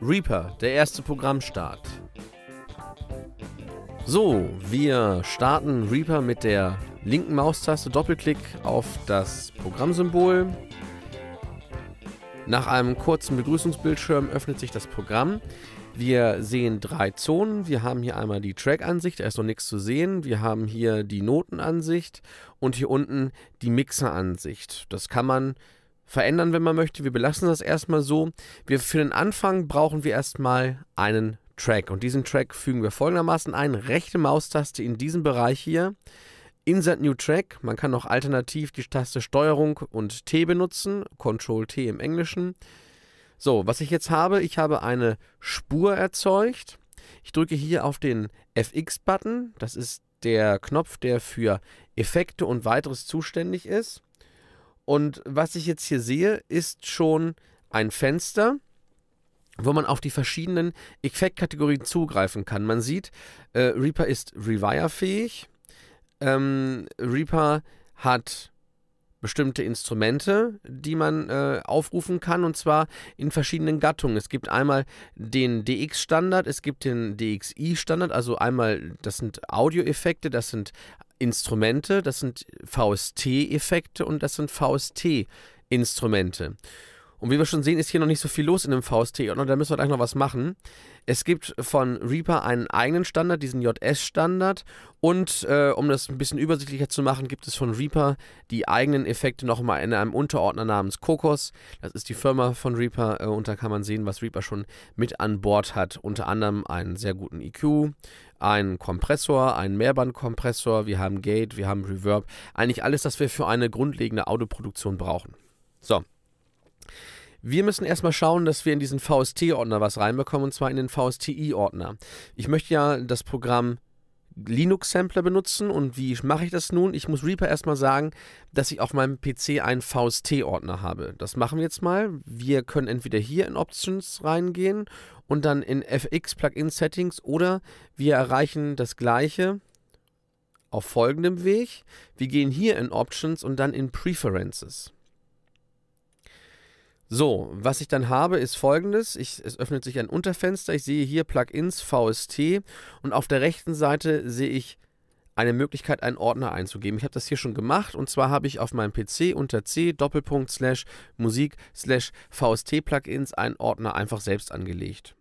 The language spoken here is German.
Reaper, der erste Programmstart. So, wir starten Reaper mit der linken Maustaste, Doppelklick auf das Programmsymbol. Nach einem kurzen Begrüßungsbildschirm öffnet sich das Programm. Wir sehen drei Zonen. Wir haben hier einmal die Track-Ansicht, da ist noch nichts zu sehen. Wir haben hier die Notenansicht und hier unten die Mixer-Ansicht. Das kann man verändern, wenn man möchte. Wir belassen das erstmal so. Wir für den Anfang brauchen wir erstmal einen Track und diesen Track fügen wir folgendermaßen ein: rechte Maustaste in diesem Bereich hier. Insert New Track. Man kann auch alternativ die Taste Steuerung und T benutzen, Ctrl T im Englischen. So, was ich jetzt habe, ich habe eine Spur erzeugt. Ich drücke hier auf den FX-Button. Das ist der Knopf, der für Effekte und weiteres zuständig ist. Und was ich jetzt hier sehe, ist schon ein Fenster, wo man auf die verschiedenen Effektkategorien zugreifen kann. Man sieht, äh, Reaper ist Rewire-fähig. Ähm, Reaper hat bestimmte Instrumente, die man äh, aufrufen kann, und zwar in verschiedenen Gattungen. Es gibt einmal den DX-Standard, es gibt den DXI-Standard, also einmal, das sind Audioeffekte, das sind Instrumente, das sind VST-Effekte und das sind VST-Instrumente. Und wie wir schon sehen, ist hier noch nicht so viel los in dem VST und da müssen wir gleich noch was machen. Es gibt von Reaper einen eigenen Standard, diesen JS-Standard. Und äh, um das ein bisschen übersichtlicher zu machen, gibt es von Reaper die eigenen Effekte nochmal in einem Unterordner namens Kokos. Das ist die Firma von Reaper äh, und da kann man sehen, was Reaper schon mit an Bord hat. Unter anderem einen sehr guten EQ, einen Kompressor, einen Mehrbandkompressor, wir haben Gate, wir haben Reverb. Eigentlich alles, was wir für eine grundlegende Autoproduktion brauchen. So, wir müssen erstmal schauen, dass wir in diesen VST-Ordner was reinbekommen, und zwar in den VSTI-Ordner. Ich möchte ja das Programm Linux-Sampler benutzen und wie mache ich das nun? Ich muss Reaper erstmal sagen, dass ich auf meinem PC einen VST-Ordner habe. Das machen wir jetzt mal. Wir können entweder hier in Options reingehen und dann in FX Plugin Settings oder wir erreichen das gleiche auf folgendem Weg. Wir gehen hier in Options und dann in Preferences. So, was ich dann habe, ist folgendes. Ich, es öffnet sich ein Unterfenster. Ich sehe hier Plugins, VST und auf der rechten Seite sehe ich eine Möglichkeit, einen Ordner einzugeben. Ich habe das hier schon gemacht und zwar habe ich auf meinem PC unter C Doppelpunkt slash Musik slash VST Plugins einen Ordner einfach selbst angelegt.